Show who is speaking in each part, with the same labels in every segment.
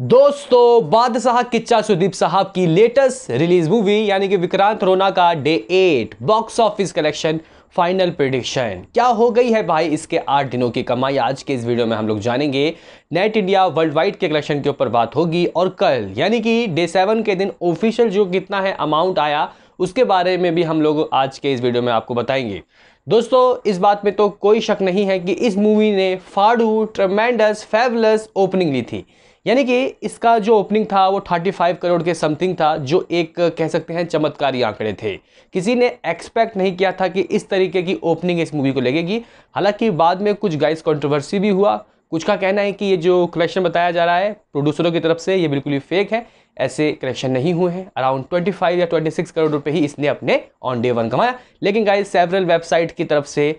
Speaker 1: दोस्तों बादशाह किच्चा सुदीप साहब की लेटेस्ट रिलीज मूवी यानी कि विक्रांत रोना का day eight box office collection final prediction क्या हो गई है भाई इसके आठ दिनों की कमाई आज के इस वीडियो में हम लोग जानेंगे नेट इंडिया वर्ल्ड वाइड के कलेक्शन के ऊपर बात होगी और कल यानी कि डे सेवन के दिन ऑफिशियल जो कितना है अमाउंट आया उसके बारे में भी हम लोग आज के इस वीडियो में आपको बताएंगे दोस्तों इस बात में तो कोई शक नहीं है कि इस मूवी ने फाड़ू ट्रमेंडस फेवलस ओपनिंग ली थी यानी कि इसका जो ओपनिंग था वो 35 करोड़ के समथिंग था जो एक कह सकते हैं चमत्कारी आंकड़े थे किसी ने एक्सपेक्ट नहीं किया था कि इस तरीके की ओपनिंग इस मूवी को लगेगी हालांकि बाद में कुछ गाइस कंट्रोवर्सी भी हुआ कुछ का कहना है कि ये जो कलेक्शन बताया जा रहा है प्रोड्यूसरों की तरफ से ये बिल्कुल ही फेक है ऐसे कलेक्शन नहीं हुए हैं अराउंड 25 या 26 करोड़ रुपए ही इसने अपने ऑन डे वन कमाया लेकिन गाइस सेवरल वेबसाइट की तरफ से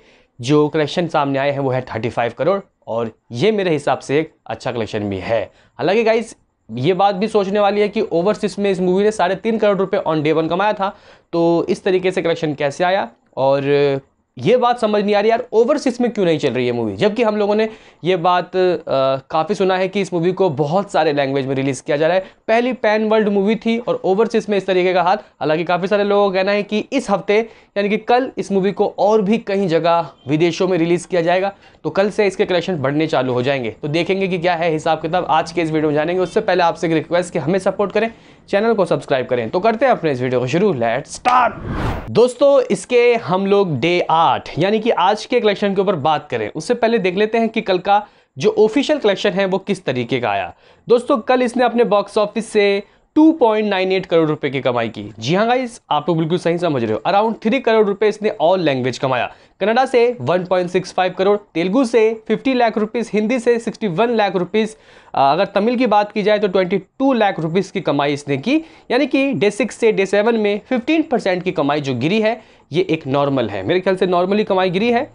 Speaker 1: जो कलेक्शन सामने आए हैं वो है 35 करोड़ और ये मेरे हिसाब से एक अच्छा कलेक्शन भी है हालांकि गाइस ये बात भी सोचने वाली है कि ओवरसीज में इस मूवी ने साढ़े तीन करोड़ रुपए ऑन डे वन कमाया था तो इस तरीके से कलेक्शन कैसे आया और ये बात समझ नहीं आ रही यार ओवरसीज़ में क्यों नहीं चल रही है मूवी जबकि हम लोगों ने ये बात काफ़ी सुना है कि इस मूवी को बहुत सारे लैंग्वेज में रिलीज़ किया जा रहा है पहली पैन वर्ल्ड मूवी थी और ओवरसीज़ में इस तरीके का हाथ हालांकि काफ़ी सारे लोगों का कहना है कि इस हफ्ते यानी कि कल इस मूवी को और भी कहीं जगह विदेशों में रिलीज़ किया जाएगा तो कल से इसके कलेक्शन बढ़ने चालू हो जाएंगे तो देखेंगे कि क्या है हिसाब किताब आज के इस वीडियो में जानेंगे उससे पहले आपसे एक रिक्वेस्ट कि हमें सपोर्ट करें चैनल को सब्सक्राइब करें तो करते हैं अपने इस वीडियो को शुरू लेट स्टार्ट दोस्तों इसके हम लोग डे आठ यानी कि आज के कलेक्शन के ऊपर बात करें उससे पहले देख लेते हैं कि कल का जो ऑफिशियल कलेक्शन है वो किस तरीके का आया दोस्तों कल इसने अपने बॉक्स ऑफिस से 2.98 करोड़ रुपए की कमाई की जी हाँ गाइस आप लोग बिल्कुल सही समझ रहे हो अराउंड थ्री करोड़ रुपए इसने ऑल लैंग्वेज कमाया कनाडा से 1.65 करोड़ तेलुगु से 50 लाख रुपीस हिंदी से 61 लाख रुपीस अगर तमिल की बात की जाए तो 22 लाख रुपीस की कमाई इसने की यानी कि डे सिक्स से डे सेवन में फिफ्टीन परसेंट की कमाई जो गिरी है ये एक नॉर्मल है मेरे ख्याल से नॉर्मली कमाई गिरी है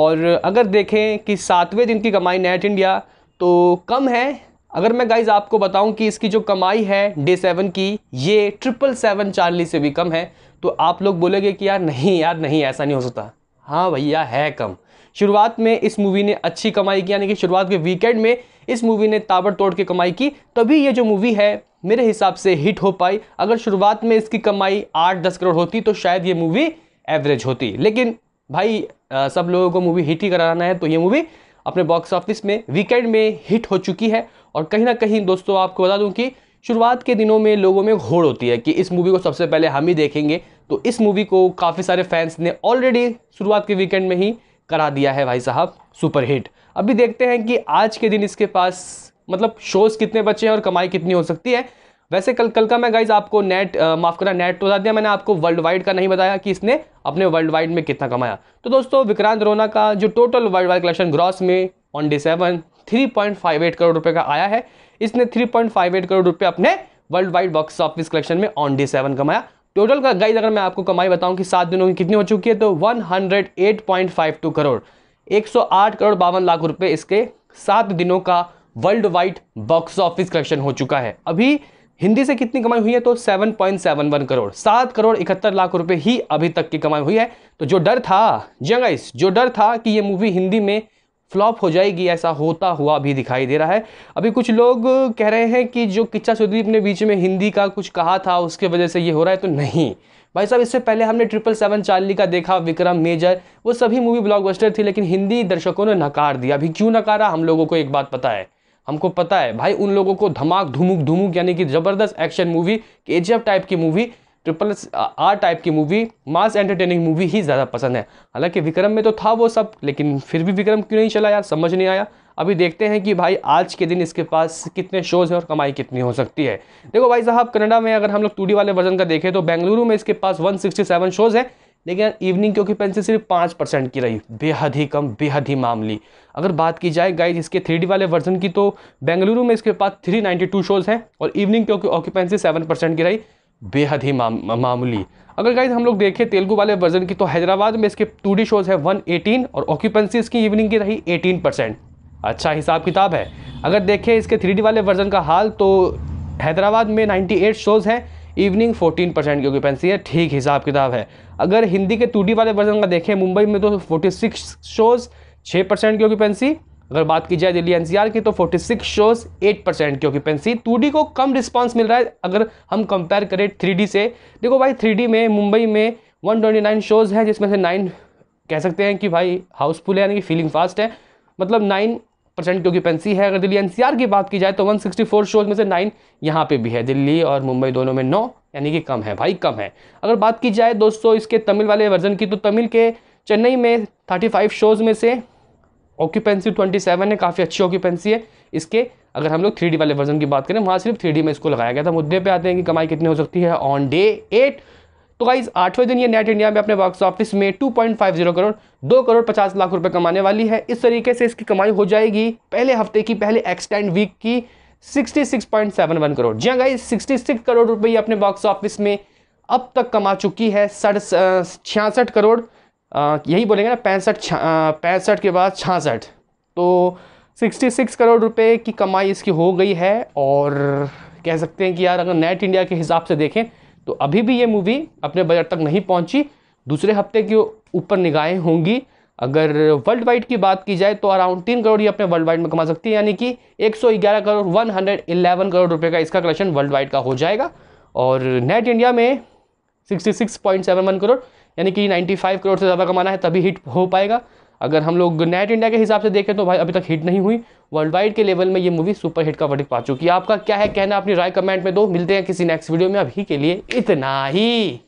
Speaker 1: और अगर देखें कि सातवें दिन की कमाई नेट इंडिया तो कम है अगर मैं गाइज आपको बताऊं कि इसकी जो कमाई है डे सेवन की ये ट्रिपल सेवन चार्ली से भी कम है तो आप लोग बोलेंगे कि यार नहीं यार नहीं ऐसा नहीं हो सकता हाँ भैया है कम शुरुआत में इस मूवी ने अच्छी कमाई की यानी कि शुरुआत के वीकेंड में इस मूवी ने ताबड़तोड़ के कमाई की तभी ये जो मूवी है मेरे हिसाब से हिट हो पाई अगर शुरुआत में इसकी कमाई आठ दस करोड़ होती तो शायद ये मूवी एवरेज होती लेकिन भाई आ, सब लोगों को मूवी हिट ही कराना है तो ये मूवी अपने बॉक्स ऑफिस में वीकेंड में हिट हो चुकी है और कहीं ना कहीं दोस्तों आपको बता दूं कि शुरुआत के दिनों में लोगों में घोड़ होती है कि इस मूवी को सबसे पहले हम ही देखेंगे तो इस मूवी को काफ़ी सारे फैंस ने ऑलरेडी शुरुआत के वीकेंड में ही करा दिया है भाई साहब सुपरहिट अभी देखते हैं कि आज के दिन इसके पास मतलब शोज़ कितने बचे हैं और कमाई कितनी हो सकती है वैसे कल कल का मैं गाइज आपको नेट माफ़ करना नेट तो बता दिया मैंने आपको वर्ल्ड वाइड का नहीं बताया कि इसने अपने वर्ल्ड वाइड में कितना कमाया तो दोस्तों विक्रांत रोना का जो total world wide collection gross में ऑन डे सेवन 3.58 करोड़ रुपए का आया है इसने 3.58 करोड़ रुपए अपने world wide box office collection में ऑन डी सेवन कमाया टोटल का गाइज अगर मैं आपको कमाई बताऊं कि सात दिनों की कितनी हो चुकी है तो 108.52 करोड़ 108 करोड़ बावन लाख रुपए इसके सात दिनों का world wide box office collection हो चुका है अभी हिंदी से कितनी कमाई हुई है तो 7.71 करोड़ सात करोड़ इकहत्तर लाख रुपए ही अभी तक की कमाई हुई है तो जो डर था जंगाइस हाँ जो डर था कि ये मूवी हिंदी में फ्लॉप हो जाएगी ऐसा होता हुआ भी दिखाई दे रहा है अभी कुछ लोग कह रहे हैं कि जो किच्चा सुदीप ने बीच में हिंदी का कुछ कहा था उसके वजह से ये हो रहा है तो नहीं भाई साहब इससे पहले हमने ट्रिपल सेवन चार्ली का देखा विक्रम मेजर वो सभी मूवी ब्लॉकबस्टर थी लेकिन हिंदी दर्शकों ने नकार दिया अभी क्यों नकारा हम लोगों को एक बात पता है हमको पता है भाई उन लोगों को धमाक धुमुक धुमुक यानी कि ज़बरदस्त एक्शन मूवी के टाइप की मूवी ट्रिपल आर टाइप की मूवी मास एंटरटेनिंग मूवी ही ज़्यादा पसंद है हालांकि विक्रम में तो था वो सब लेकिन फिर भी विक्रम क्यों नहीं चला यार समझ नहीं आया अभी देखते हैं कि भाई आज के दिन इसके पास कितने शोज़ हैं और कमाई कितनी हो सकती है देखो भाई साहब कनाडा में अगर हम लोग टू वाले वर्जन का देखें तो बेंगलुरु में इसके पास 167 शोज़ हैं लेकिन इवनिंग की ऑक्यूपेंसी सिर्फ पाँच परसेंट की रही बेहद ही कम बेहद ही मामली अगर बात की जाए गाइज इसके थ्री वाले वर्जन की तो बेंगलुरु में इसके पास 392 शोज़ हैं और इवनिंग की ऑक्यूपेंसी सेवन परसेंट की रही बेहद ही माम, मामूली अगर गाइज हम लोग देखें तेलुगु वाले वर्जन की तो हैदराबाद में इसके टू डी शोज़ है 118 और ऑक्यूपेंसी इसकी इवनिंग की रही 18 परसेंट अच्छा हिसाब किताब है अगर देखें इसके थ्री वाले वर्जन का हाल तो हैदराबाद में 98 शोज़ हैं इवनिंग 14 परसेंट की ऑक्यूपेंसी है ठीक हिसाब किताब है अगर हिंदी के टू वाले वर्जन का देखें मुंबई में तो सिक्स शोज़ छः परसेंट की ऑक्यूपेंसी अगर बात की जाए दिल्ली एनसीआर की तो 46 सिक्स शोज एट परसेंट की ऑक्यूपेंसी टू को कम रिस्पांस मिल रहा है अगर हम कंपेयर करें थ्री से देखो भाई थ्री में मुंबई में 129 शोज़ हैं जिसमें से नाइन कह सकते हैं कि भाई हाउसफुल है यानी कि फीलिंग फास्ट है मतलब नाइन परसेंट की ऑक्यूपेंसी है अगर दिल्ली एनसीआर की बात की जाए तो 164 शोज में से नाइन यहाँ पे भी है दिल्ली और मुंबई दोनों में नौ यानी कि कम है भाई कम है अगर बात की जाए दोस्तों इसके तमिल वाले वर्जन की तो तमिल के चेन्नई में 35 शोज़ में से ऑक्यूपेंसी ट्वेंटी सेवन है काफ़ी अच्छी ऑक्यूपेंसी है इसके अगर हम लोग थ्री वाले वर्जन की बात करें वहाँ सिर्फ थ्री में इसको लगाया गया था मुद्दे पे आते हैं कि कमाई कितनी हो सकती है ऑन डे एट तो गाइज आठवें दिन ये नेट इंडिया में अपने बॉक्स ऑफिस में 2.50 करोड़ दो करोड़ पचास लाख रुपए कमाने वाली है इस तरीके से इसकी कमाई हो जाएगी पहले हफ्ते की पहले एक्सटेंड वीक की 66.71 करोड़ जी हाँ गाइज 66 करोड़ रुपए ये अपने बॉक्स ऑफिस में अब तक कमा चुकी है सड़ छियासठ करोड़ यही बोलेंगे ना पैंसठ पैंसठ के बाद छासठ तो 66 करोड़ रुपए की कमाई इसकी हो गई है और कह सकते हैं कि यार अगर नेट इंडिया के हिसाब से देखें तो अभी भी ये मूवी अपने बजट तक नहीं पहुंची दूसरे हफ्ते के ऊपर निगाहें होंगी अगर वर्ल्ड वाइड की बात की जाए तो अराउंड तीन करोड़ ही अपने वर्ल्ड वाइड में कमा सकती है यानी कि 111 करोड़ 111 करोड़ रुपए का इसका कलेक्शन वर्ल्ड वाइड का हो जाएगा और नेट इंडिया में 66.71 करोड़ यानी कि 95 करोड़ से ज़्यादा कमाना है तभी हिट हो पाएगा अगर हम लोग नेट इंडिया के हिसाब से देखें तो भाई अभी तक हिट नहीं हुई वर्ल्ड वाइड के लेवल में ये मूवी सुपर हिट का वर्डिक पा चुकी है आपका क्या है कहना अपनी राय कमेंट में दो मिलते हैं किसी नेक्स्ट वीडियो में अभी के लिए इतना ही